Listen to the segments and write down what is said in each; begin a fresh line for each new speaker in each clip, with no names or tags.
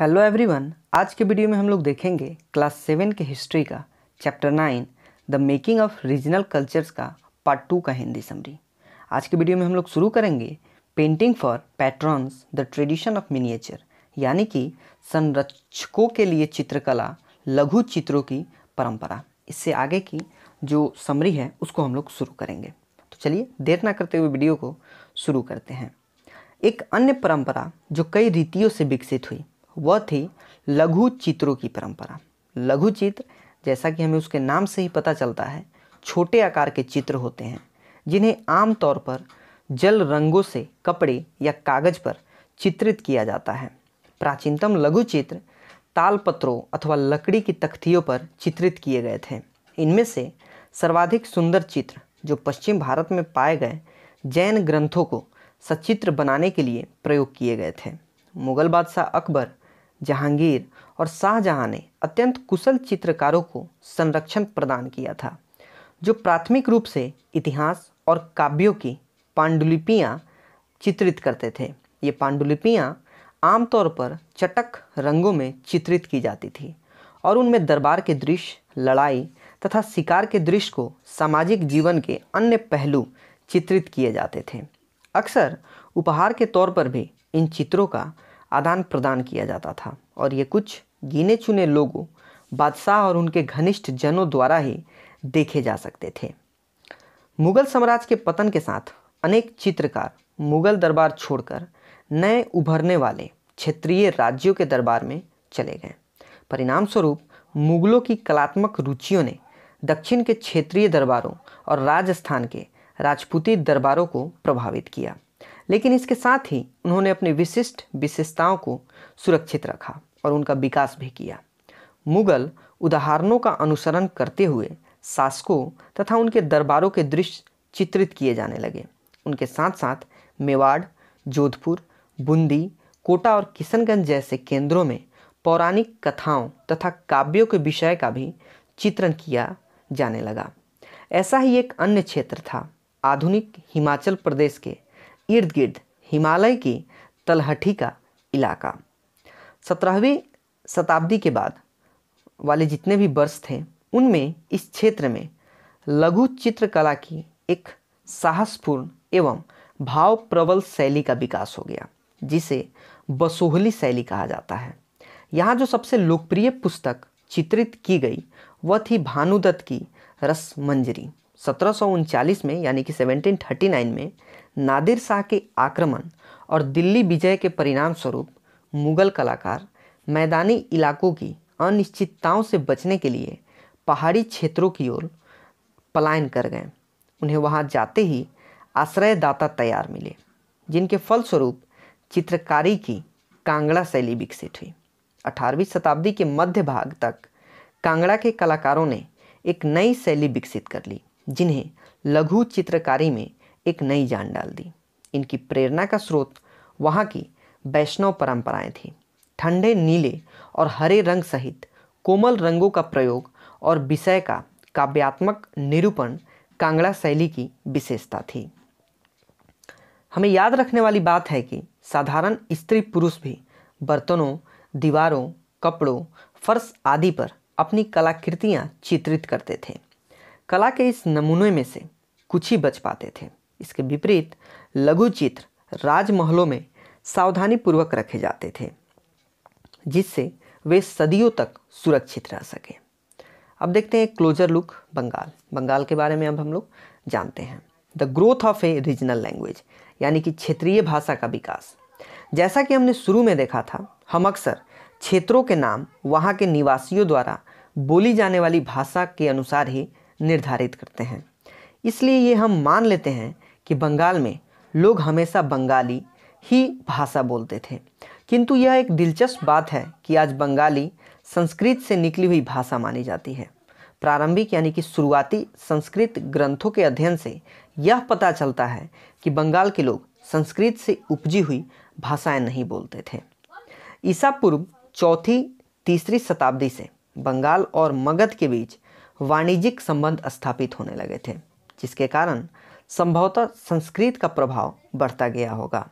hello everyone आज के video में हम लोग देखेंगे क्लास सेवन के हिस्ट्री का chapter nine the making of regional cultures का पार्ट टू का हिंदी समरी आज के वीडियो में हम लोग शुरू करेंगे painting for patterns the tradition of miniature यानी कि संरक्षकों के लिए चित्रकला लघु चित्रों की परंपरा इससे आगे की जो समरी है उसको हम लोग शुरू करेंगे तो चलिए देर ना करते हुए वीडियो को शुरू करते हैं एक अन्य परंपरा जो कई रीतियों से विकसित हुई वह थी लघु चित्रों की परंपरा लघु चित्र जैसा कि हमें उसके नाम से ही पता चलता है छोटे आकार के चित्र होते हैं जिन्हें आमतौर पर जल रंगों से कपड़े या कागज पर चित्रित किया जाता है प्राचीनतम लघु चित्र तालपत्रों अथवा लकड़ी की तख्तियों पर चित्रित किए गए थे इनमें से सर्वाधिक सुंदर चित्र जो पश्चिम भारत में पाए गए जैन ग्रंथों को सचित्र बनाने के लिए प्रयोग किए गए थे मुगल बादशाह अकबर जहांगीर और शाहजहाँ ने अत्यंत कुशल चित्रकारों को संरक्षण प्रदान किया था जो प्राथमिक रूप से इतिहास और काव्यों की पांडुलिपियाँ चित्रित करते थे ये पांडुलिपियाँ आमतौर पर चटक रंगों में चित्रित की जाती थी और उनमें दरबार के दृश्य लड़ाई तथा शिकार के दृश्य को सामाजिक जीवन के अन्य पहलू चित्रित किए जाते थे अक्सर उपहार के तौर पर भी इन चित्रों का आदान प्रदान किया जाता था और ये कुछ गिने चुने लोगों बादशाह और उनके घनिष्ठ जनों द्वारा ही देखे जा सकते थे मुगल साम्राज्य के पतन के साथ अनेक चित्रकार मुगल दरबार छोड़कर नए उभरने वाले क्षेत्रीय राज्यों के दरबार में चले गए परिणामस्वरूप मुगलों की कलात्मक रुचियों ने दक्षिण के क्षेत्रीय दरबारों और राजस्थान के राजपूती दरबारों को प्रभावित किया लेकिन इसके साथ ही उन्होंने अपने विशिष्ट विशेषताओं को सुरक्षित रखा और उनका विकास भी किया मुगल उदाहरणों का अनुसरण करते हुए शासकों तथा उनके दरबारों के दृश्य चित्रित किए जाने लगे उनके साथ साथ मेवाड़ जोधपुर बूंदी कोटा और किशनगंज जैसे केंद्रों में पौराणिक कथाओं तथा काव्यों के विषय का भी चित्रण किया जाने लगा ऐसा ही एक अन्य क्षेत्र था आधुनिक हिमाचल प्रदेश के इर्द गिर्द हिमालय की तलहटी का इलाका सत्रहवीं शताब्दी के बाद वाले जितने भी वर्ष थे उनमें इस क्षेत्र में लघु चित्रकला की एक साहसपूर्ण एवं भाव प्रबल शैली का विकास हो गया जिसे बसोहली शैली कहा जाता है यहाँ जो सबसे लोकप्रिय पुस्तक चित्रित की गई वह थी भानुदत्त की रस मंजरी सत्रह में यानी कि 1739 में नादिर शाह के आक्रमण और दिल्ली विजय के परिणाम स्वरूप मुगल कलाकार मैदानी इलाकों की अनिश्चितताओं से बचने के लिए पहाड़ी क्षेत्रों की ओर पलायन कर गए उन्हें वहां जाते ही आश्रयदाता तैयार मिले जिनके फलस्वरूप चित्रकारी की कांगड़ा शैली विकसित हुई अठारहवीं शताब्दी के मध्य भाग तक कांगड़ा के कलाकारों ने एक नई शैली विकसित कर ली जिन्हें लघु चित्रकारी में एक नई जान डाल दी इनकी प्रेरणा का स्रोत वहाँ की वैष्णव परंपराएं थी ठंडे नीले और हरे रंग सहित कोमल रंगों का प्रयोग और विषय का काव्यात्मक निरूपण कांगड़ा शैली की विशेषता थी हमें याद रखने वाली बात है कि साधारण स्त्री पुरुष भी बर्तनों दीवारों कपड़ों फर्श आदि पर अपनी कलाकृतियाँ चित्रित करते थे कला के इस नमूने में से कुछ ही बच पाते थे इसके विपरीत लघु चित्र राजमहलों में सावधानीपूर्वक रखे जाते थे जिससे वे सदियों तक सुरक्षित रह सके अब देखते हैं क्लोजर लुक बंगाल बंगाल के बारे में अब हम लोग जानते हैं the growth of a regional language यानी कि क्षेत्रीय भाषा का विकास जैसा कि हमने शुरू में देखा था हम अक्सर क्षेत्रों के नाम वहाँ के निवासियों द्वारा बोली जाने वाली भाषा के अनुसार ही निर्धारित करते हैं इसलिए ये हम मान लेते हैं कि बंगाल में लोग हमेशा बंगाली ही भाषा बोलते थे किंतु यह एक दिलचस्प बात है कि आज बंगाली संस्कृत से निकली हुई भाषा मानी जाती है प्रारंभिक यानी कि शुरुआती संस्कृत ग्रंथों के अध्ययन से यह पता चलता है कि बंगाल के लोग संस्कृत से उपजी हुई भाषाएं नहीं बोलते थे ईसा पूर्व चौथी तीसरी शताब्दी से बंगाल और मगध के बीच वाणिज्यिक संबंध स्थापित होने लगे थे जिसके कारण संभवतः संस्कृत का प्रभाव बढ़ता गया होगा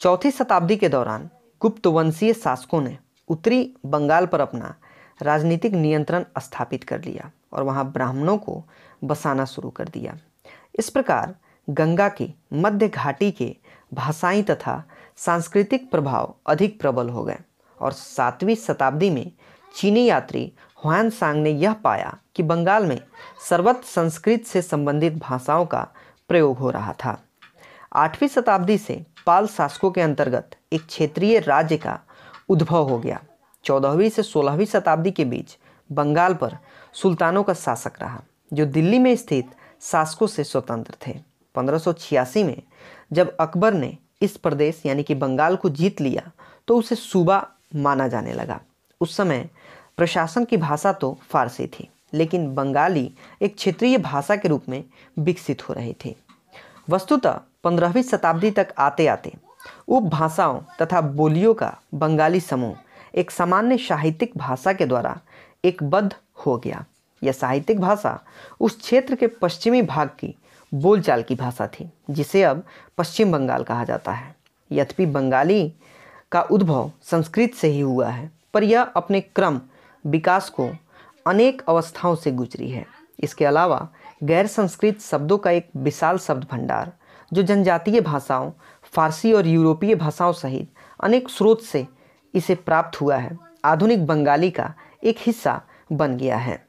चौथी शताब्दी के दौरान गुप्त वंशीय शासकों ने उत्तरी बंगाल पर अपना राजनीतिक नियंत्रण स्थापित कर लिया और वहाँ ब्राह्मणों को बसाना शुरू कर दिया इस प्रकार गंगा की मध्य घाटी के भाषाई तथा सांस्कृतिक प्रभाव अधिक प्रबल हो गए और सातवीं शताब्दी में चीनी यात्री ह्वान सांग ने यह पाया कि बंगाल में सर्वत्र संस्कृत से संबंधित भाषाओं का प्रयोग हो रहा था आठवीं शताब्दी से पाल शासकों के अंतर्गत एक क्षेत्रीय राज्य का उद्भव हो गया चौदहवीं से सोलहवीं शताब्दी के बीच बंगाल पर सुल्तानों का शासक रहा जो दिल्ली में स्थित शासकों से स्वतंत्र थे पंद्रह में जब अकबर ने इस प्रदेश यानी कि बंगाल को जीत लिया तो उसे सूबा माना जाने लगा उस समय प्रशासन की भाषा तो फारसी थी लेकिन बंगाली एक क्षेत्रीय भाषा के रूप में विकसित हो रही थी वस्तुतः पंद्रहवीं शताब्दी तक आते आते उपभाषाओं तथा बोलियों का बंगाली समूह एक सामान्य साहित्यिक भाषा के द्वारा एकबद्ध हो गया यह साहित्यिक भाषा उस क्षेत्र के पश्चिमी भाग की बोलचाल की भाषा थी जिसे अब पश्चिम बंगाल कहा जाता है यद्यपि बंगाली का उद्भव संस्कृत से ही हुआ है पर यह अपने क्रम विकास को अनेक अवस्थाओं से गुजरी है इसके अलावा गैर संस्कृत शब्दों का एक विशाल शब्द भंडार जो जनजातीय भाषाओं फारसी और यूरोपीय भाषाओं सहित अनेक स्रोत से इसे प्राप्त हुआ है आधुनिक बंगाली का एक हिस्सा बन गया है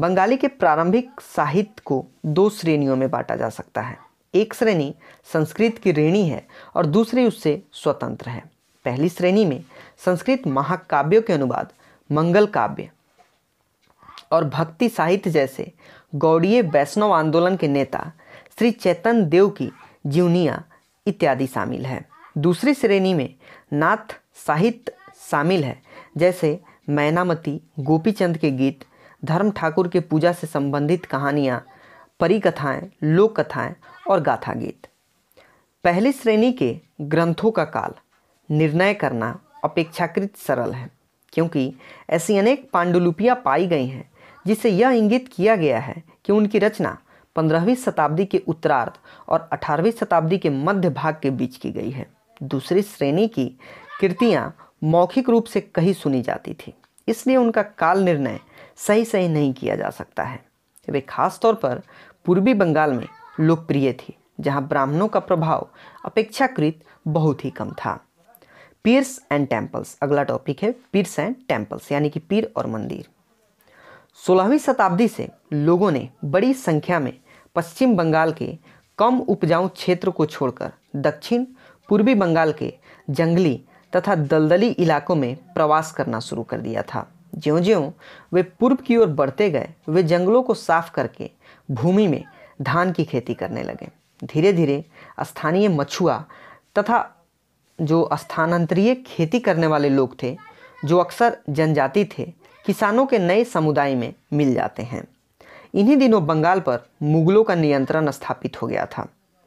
बंगाली के प्रारंभिक साहित्य को दो श्रेणियों में बांटा जा सकता है एक श्रेणी संस्कृत की रेणी है और दूसरी उससे स्वतंत्र है पहली श्रेणी में संस्कृत महाकाव्यों के अनुवाद मंगल काव्य और भक्ति साहित्य जैसे गौड़ीय वैष्णव आंदोलन के नेता श्री चैतन देव की जीवनिया इत्यादि शामिल है दूसरी श्रेणी में नाथ साहित्य शामिल है जैसे मैनामती गोपीचंद के गीत धर्म ठाकुर के पूजा से संबंधित कहानियाँ परिकथाएँ लोक कथाएँ और गाथा गीत पहली श्रेणी के ग्रंथों का काल निर्णय करना अपेक्षाकृत सरल है क्योंकि ऐसी अनेक पांडुलिपियाँ पाई गई हैं जिसे यह इंगित किया गया है कि उनकी रचना पंद्रहवीं शताब्दी के उत्तरार्ध और अठारहवीं शताब्दी के मध्य भाग के बीच की गई है दूसरी श्रेणी की कृतियाँ मौखिक रूप से कही सुनी जाती थी इसलिए उनका काल निर्णय सही सही नहीं किया जा सकता है वे खास तौर पर पूर्वी बंगाल में लोकप्रिय थी जहाँ ब्राह्मणों का प्रभाव अपेक्षाकृत बहुत ही कम था पीर्स एंड टेम्पल्स अगला टॉपिक है पीर्स एंड टेम्पल्स यानी कि पीर और मंदिर सोलहवीं शताब्दी से लोगों ने बड़ी संख्या में पश्चिम बंगाल के कम उपजाऊ क्षेत्र को छोड़कर दक्षिण पूर्वी बंगाल के जंगली तथा दलदली इलाकों में प्रवास करना शुरू कर दिया था ज्यों ज्यों वे पूर्व की ओर बढ़ते गए वे जंगलों को साफ करके भूमि में धान की खेती करने लगे धीरे धीरे स्थानीय मछुआ तथा जो स्थानांतरीय खेती करने वाले लोग थे जो अक्सर जनजाति थे किसानों के नए समुदाय में मिल जाते हैं इन्हीं दिनों बंगाल पर मुगलों का नियंत्रण स्थापित हो गया था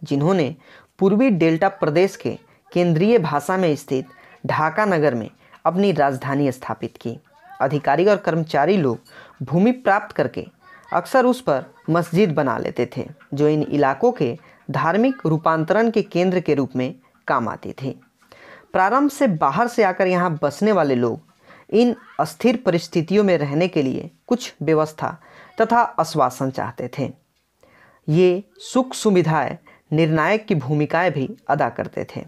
जिन्होंने पूर्वी डेल्टा प्रदेश के केंद्रीय भाषा में स्थित ढाका नगर में अपनी राजधानी स्थापित की अधिकारी और कर्मचारी लोग भूमि प्राप्त करके अक्सर उस पर मस्जिद बना लेते थे जो इन इलाकों के धार्मिक रूपांतरण के केंद्र के रूप में काम आती थी प्रारंभ से बाहर से आकर यहाँ बसने वाले लोग इन अस्थिर परिस्थितियों में रहने के लिए कुछ व्यवस्था तथा आश्वासन चाहते थे ये सुख सुविधाएं निर्णायक की भूमिकाएं भी अदा करते थे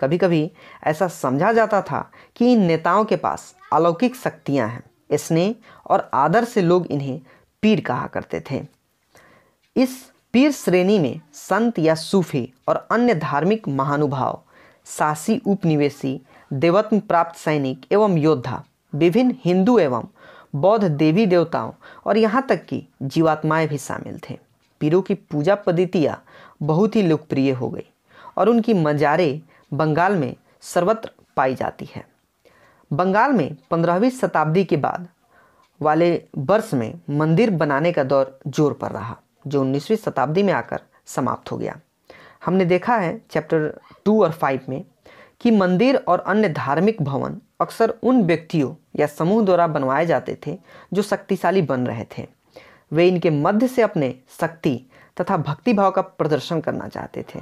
कभी कभी ऐसा समझा जाता था कि इन नेताओं के पास अलौकिक शक्तियां हैं स्नेह और आदर से लोग इन्हें पीर कहा करते थे इस पीर श्रेणी में संत या सूफी और अन्य धार्मिक महानुभाव शासी उपनिवेशी देवत्म प्राप्त सैनिक एवं योद्धा विभिन्न हिंदू एवं बौद्ध देवी देवताओं और यहाँ तक कि जीवात्माएं भी शामिल थे पीरों की पूजा पद्धतियाँ बहुत ही लोकप्रिय हो गई और उनकी मजारे बंगाल में सर्वत्र पाई जाती है बंगाल में पंद्रहवीं शताब्दी के बाद वाले वर्ष में मंदिर बनाने का दौर जोर पर रहा जो उन्नीसवीं शताब्दी में आकर समाप्त हो गया हमने देखा है चैप्टर टू और फाइव में कि मंदिर और अन्य धार्मिक भवन अक्सर उन व्यक्तियों या समूह द्वारा बनवाए जाते थे जो शक्तिशाली बन रहे थे वे इनके मध्य से अपने शक्ति तथा भक्तिभाव का प्रदर्शन करना चाहते थे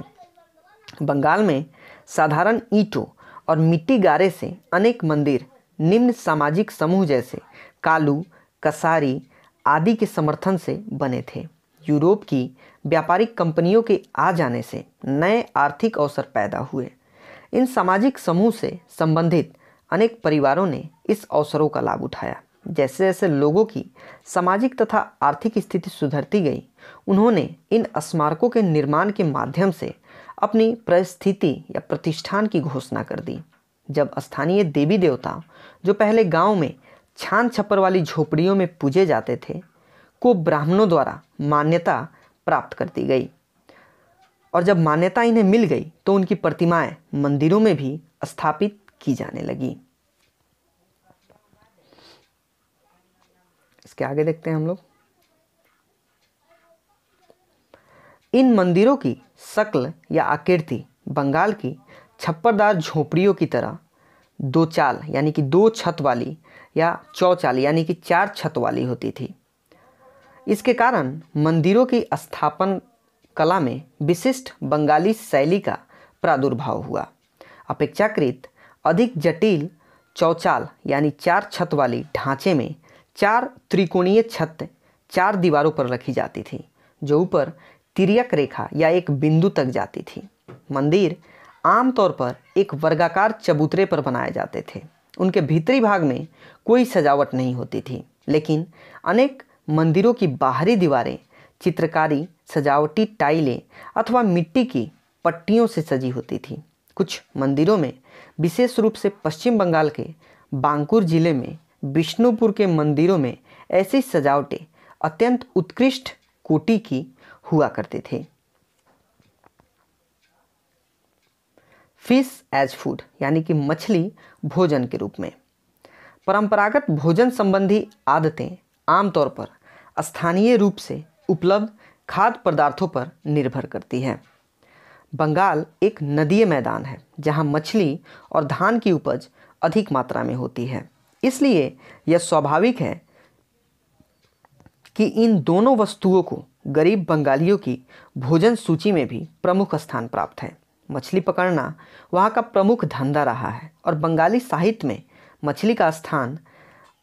बंगाल में साधारण ईंटों और मिट्टी गारे से अनेक मंदिर निम्न सामाजिक समूह जैसे कालू कसारी आदि के समर्थन से बने थे यूरोप की व्यापारिक कंपनियों के आ जाने से नए आर्थिक अवसर पैदा हुए इन सामाजिक समूह से संबंधित अनेक परिवारों ने इस अवसरों का लाभ उठाया जैसे जैसे लोगों की सामाजिक तथा आर्थिक स्थिति सुधरती गई उन्होंने इन स्मारकों के निर्माण के माध्यम से अपनी परिस्थिति या प्रतिष्ठान की घोषणा कर दी जब स्थानीय देवी देवता जो पहले गांव में छान छप्पर वाली झोपड़ियों में पूजे जाते थे को ब्राह्मणों द्वारा मान्यता प्राप्त कर दी गई और जब मान्यता इन्हें मिल गई तो उनकी प्रतिमाएं मंदिरों में भी स्थापित की जाने लगी इसके आगे देखते हैं हम लोग इन मंदिरों की शक्ल या आकृति बंगाल की छप्परदार झोपड़ियों की तरह दो चाल यानी कि दो छत वाली या चौचाल यानी कि चार छत वाली होती थी इसके कारण मंदिरों की स्थापन कला में विशिष्ट बंगाली शैली का प्रादुर्भाव हुआ अपेक्षाकृत अधिक जटिल चौचाल यानी चार छत वाली ढांचे में चार त्रिकोणीय छत चार दीवारों पर रखी जाती थी जो ऊपर तिरक रेखा या एक बिंदु तक जाती थी मंदिर आमतौर पर एक वर्गाकार चबूतरे पर बनाए जाते थे उनके भीतरी भाग में कोई सजावट नहीं होती थी लेकिन अनेक मंदिरों की बाहरी दीवारें चित्रकारी सजावटी टाइलें अथवा मिट्टी की पट्टियों से सजी होती थी कुछ मंदिरों में विशेष रूप से पश्चिम बंगाल के बांकुर जिले में विष्णुपुर के मंदिरों में ऐसी सजावटें अत्यंत उत्कृष्ट कोटि की हुआ करते थे फिश एज फूड यानी कि मछली भोजन के रूप में परंपरागत भोजन संबंधी आदतें आमतौर पर स्थानीय रूप से उपलब्ध खाद्य पदार्थों पर निर्भर करती है बंगाल एक नदीय मैदान है जहाँ मछली और धान की उपज अधिक मात्रा में होती है इसलिए यह स्वाभाविक है कि इन दोनों वस्तुओं को गरीब बंगालियों की भोजन सूची में भी प्रमुख स्थान प्राप्त है मछली पकड़ना वहाँ का प्रमुख धंधा रहा है और बंगाली साहित्य में मछली का स्थान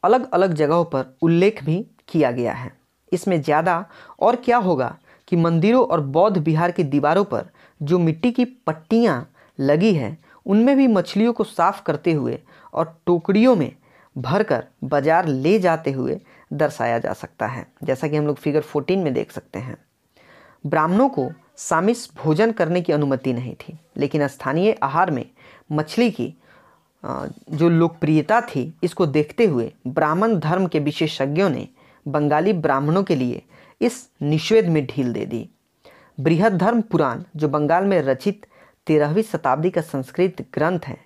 अलग अलग जगहों पर उल्लेख भी किया गया है इसमें ज़्यादा और क्या होगा कि मंदिरों और बौद्ध बिहार की दीवारों पर जो मिट्टी की पट्टियाँ लगी हैं उनमें भी मछलियों को साफ करते हुए और टोकरियों में भरकर बाजार ले जाते हुए दर्शाया जा सकता है जैसा कि हम लोग फिगर 14 में देख सकते हैं ब्राह्मणों को सामिस भोजन करने की अनुमति नहीं थी लेकिन स्थानीय आहार में मछली की जो लोकप्रियता थी इसको देखते हुए ब्राह्मण धर्म के विशेषज्ञों ने बंगाली ब्राह्मणों के लिए इस निषेध में ढील दे दी बृहद धर्म पुराण जो बंगाल में रचित तेरहवीं शताब्दी का संस्कृत ग्रंथ है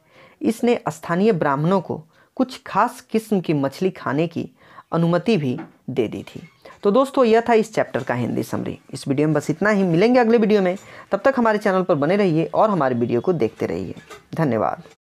इसने स्थानीय ब्राह्मणों को कुछ खास किस्म की मछली खाने की अनुमति भी दे दी थी तो दोस्तों यह था इस चैप्टर का हिंदी समरी इस वीडियो में बस इतना ही मिलेंगे अगले वीडियो में तब तक हमारे चैनल पर बने रहिए और हमारे वीडियो को देखते रहिए धन्यवाद